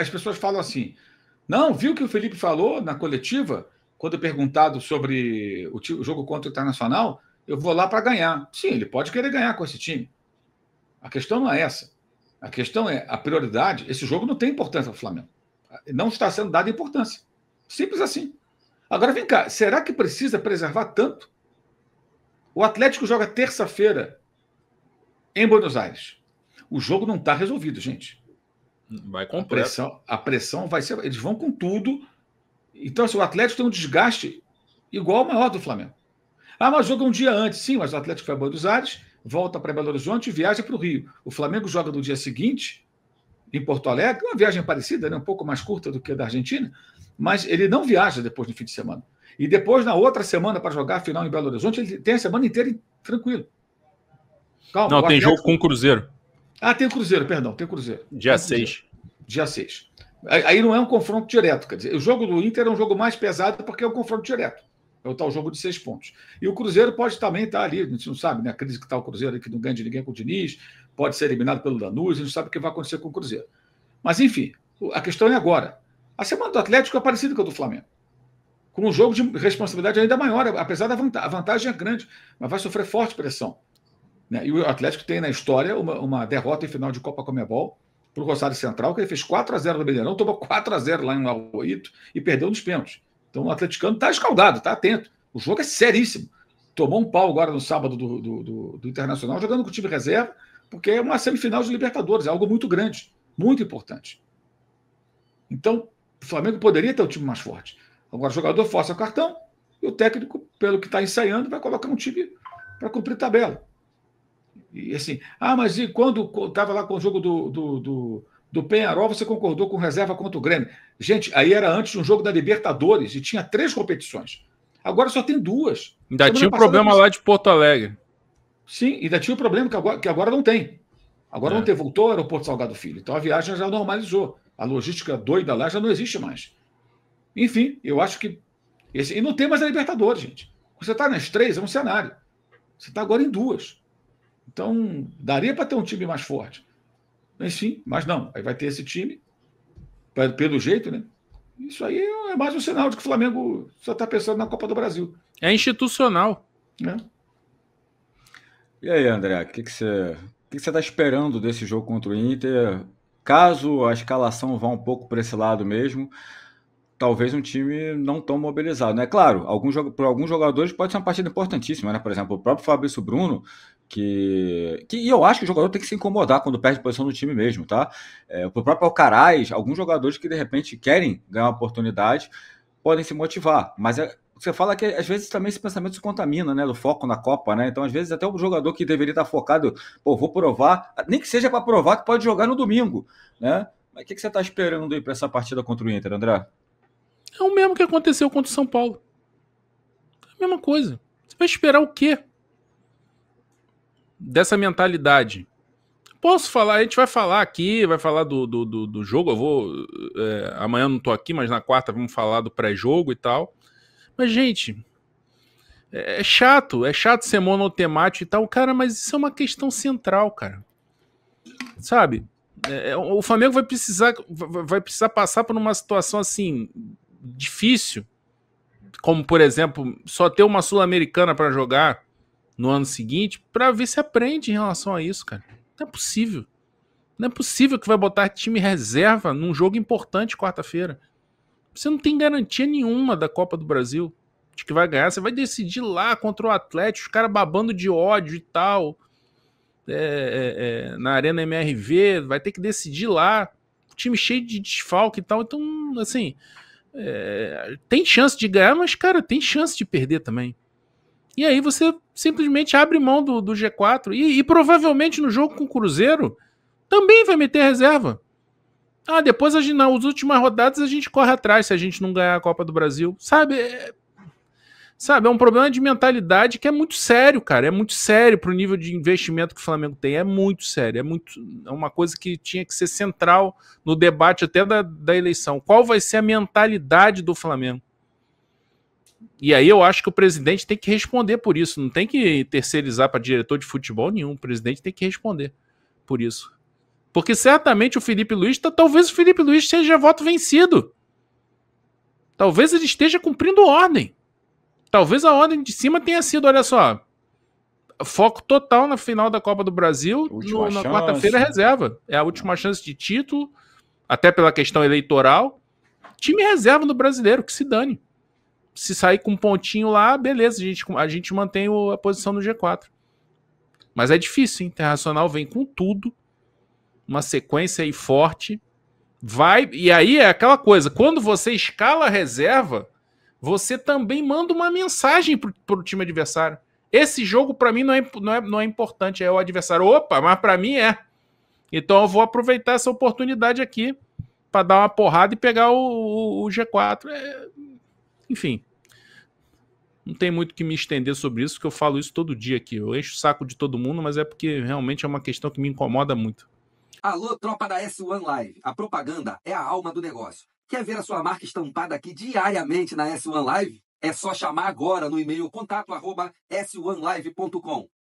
as pessoas falam assim: não, viu o que o Felipe falou na coletiva, quando perguntado sobre o, o jogo contra o Internacional? Eu vou lá para ganhar. Sim, ele pode querer ganhar com esse time. A questão não é essa. A questão é a prioridade. Esse jogo não tem importância para o Flamengo. Não está sendo dada importância. Simples assim. Agora vem cá, será que precisa preservar tanto? O Atlético joga terça-feira em Buenos Aires. O jogo não está resolvido, gente. Vai com a pressão, a pressão vai ser. Eles vão com tudo. Então, assim, o Atlético tem um desgaste igual ao maior do Flamengo. Ah, mas joga um dia antes. Sim, mas o Atlético foi a Buenos Aires, volta para Belo Horizonte e viaja para o Rio. O Flamengo joga no dia seguinte, em Porto Alegre, uma viagem parecida, né? um pouco mais curta do que a da Argentina, mas ele não viaja depois do fim de semana. E depois, na outra semana, para jogar a final em Belo Horizonte, ele tem a semana inteira tranquilo. Calma, não, tem Atlético... jogo com o Cruzeiro. Ah, tem o Cruzeiro, perdão, tem o Cruzeiro. Dia 6. Dia 6. Aí não é um confronto direto, quer dizer, o jogo do Inter é um jogo mais pesado porque é um confronto direto. É o tal jogo de seis pontos. E o Cruzeiro pode também estar ali, a gente não sabe, né? A crise que está o Cruzeiro que não ganha de ninguém com o Diniz, pode ser eliminado pelo Danúbio. a gente não sabe o que vai acontecer com o Cruzeiro. Mas, enfim, a questão é agora. A semana do Atlético é parecida com a do Flamengo. Com um jogo de responsabilidade ainda maior, apesar da vantagem, a vantagem é grande, mas vai sofrer forte pressão. Né? E o Atlético tem na história uma, uma derrota em final de Copa Comebol para o Rosário Central, que ele fez 4 a 0 no Mineirão, tomou 4 a 0 lá em Arroito e perdeu nos pênaltis. Então o atleticano está escaldado, está atento. O jogo é seríssimo. Tomou um pau agora no sábado do, do, do, do Internacional, jogando com o time reserva, porque é uma semifinal de Libertadores, é algo muito grande, muito importante. Então, o Flamengo poderia ter um time mais forte. Agora, o jogador força o cartão e o técnico, pelo que está ensaiando, vai colocar um time para cumprir tabela. E assim, ah, mas e quando estava lá com o jogo do, do, do, do Penharol, você concordou com reserva contra o Grêmio? Gente, aí era antes de um jogo da Libertadores e tinha três competições. Agora só tem duas. Ainda tinha um problema lá de Porto Alegre. Sim, ainda tinha um problema que agora, que agora não tem. Agora é. não tem, voltou ao aeroporto Salgado Filho. Então a viagem já normalizou. A logística doida lá já não existe mais. Enfim, eu acho que. Esse, e não tem mais a Libertadores, gente. Você está nas três, é um cenário. Você está agora em duas. Então, daria para ter um time mais forte. Mas sim, mas não. Aí vai ter esse time, pelo jeito, né? Isso aí é mais um sinal de que o Flamengo só está pensando na Copa do Brasil. É institucional. Né? E aí, André, o que, que você que está esperando desse jogo contra o Inter? Caso a escalação vá um pouco para esse lado mesmo, talvez um time não tão mobilizado. É né? claro, alguns, para alguns jogadores pode ser uma partida importantíssima, né? Por exemplo, o próprio Fabrício Bruno que, que e eu acho que o jogador tem que se incomodar quando perde posição no time mesmo, tá? É, o próprio Alcaraz, alguns jogadores que de repente querem ganhar uma oportunidade podem se motivar, mas é, você fala é que às vezes também esse pensamento se contamina, né? Do foco na Copa, né? Então, às vezes, até o jogador que deveria estar focado, pô, vou provar, nem que seja para provar que pode jogar no domingo, né? Mas o que, que, você está esperando aí para essa partida contra o Inter, André? É o mesmo que aconteceu contra o São Paulo. É a mesma coisa. Você vai esperar o quê? dessa mentalidade. Posso falar, a gente vai falar aqui, vai falar do, do, do, do jogo. Eu vou. É, amanhã não estou aqui, mas na quarta vamos falar do pré-jogo e tal. Mas, gente, é, é chato, é chato ser monotemático e tal, cara, mas isso é uma questão central, cara. Sabe? É, é o Flamengo vai precisar, vai precisar passar por uma situação assim difícil, como por exemplo, só ter uma sul-americana para jogar, no ano seguinte para ver se aprende em relação a isso, cara. Não é possível. Não é possível que vai botar time reserva num jogo importante quarta-feira. Você não tem garantia nenhuma da Copa do Brasil de que vai ganhar. Você vai decidir lá contra o Atlético, os caras babando de ódio e tal. É, é, é, na Arena MRV, vai ter que decidir lá. O time cheio de desfalque e tal. Então, assim, é, tem chance de ganhar, mas, cara, tem chance de perder também. E aí você simplesmente abre mão do, do G4. E, e, provavelmente no jogo com o Cruzeiro também vai meter reserva. Ah, depois a gente, nas últimas rodadas a gente corre atrás se a gente não ganhar a Copa do Brasil. Sabe? É, sabe, é um problema de mentalidade que é muito sério, cara. É muito sério para o nível de investimento que o Flamengo tem. É muito sério. É, muito, é uma coisa que tinha que ser central no debate até da, da eleição. Qual vai ser a mentalidade do Flamengo? E aí eu acho que o presidente tem que responder por isso. Não tem que terceirizar para diretor de futebol nenhum. O presidente tem que responder por isso. Porque certamente o Felipe Luiz, tá, talvez o Felipe Luiz seja voto vencido. Talvez ele esteja cumprindo ordem. Talvez a ordem de cima tenha sido, olha só, foco total na final da Copa do Brasil, no, na quarta-feira reserva. É a última chance de título, até pela questão eleitoral. Time reserva no brasileiro, que se dane se sair com um pontinho lá, beleza, a gente, a gente mantém o, a posição no G4. Mas é difícil, hein? Internacional vem com tudo, uma sequência aí forte. Vai, e aí é aquela coisa, quando você escala a reserva, você também manda uma mensagem pro, o time adversário. Esse jogo para mim não é, não, é, não é importante, é o adversário. Opa, mas para mim é. Então eu vou aproveitar essa oportunidade aqui para dar uma porrada e pegar o, o, o G4. É, enfim, não tem muito que me estender sobre isso, porque eu falo isso todo dia aqui. Eu encho o saco de todo mundo, mas é porque realmente é uma questão que me incomoda muito. Alô, tropa da S1 Live. A propaganda é a alma do negócio. Quer ver a sua marca estampada aqui diariamente na S1 Live? É só chamar agora no e-mail contatos 1 livecom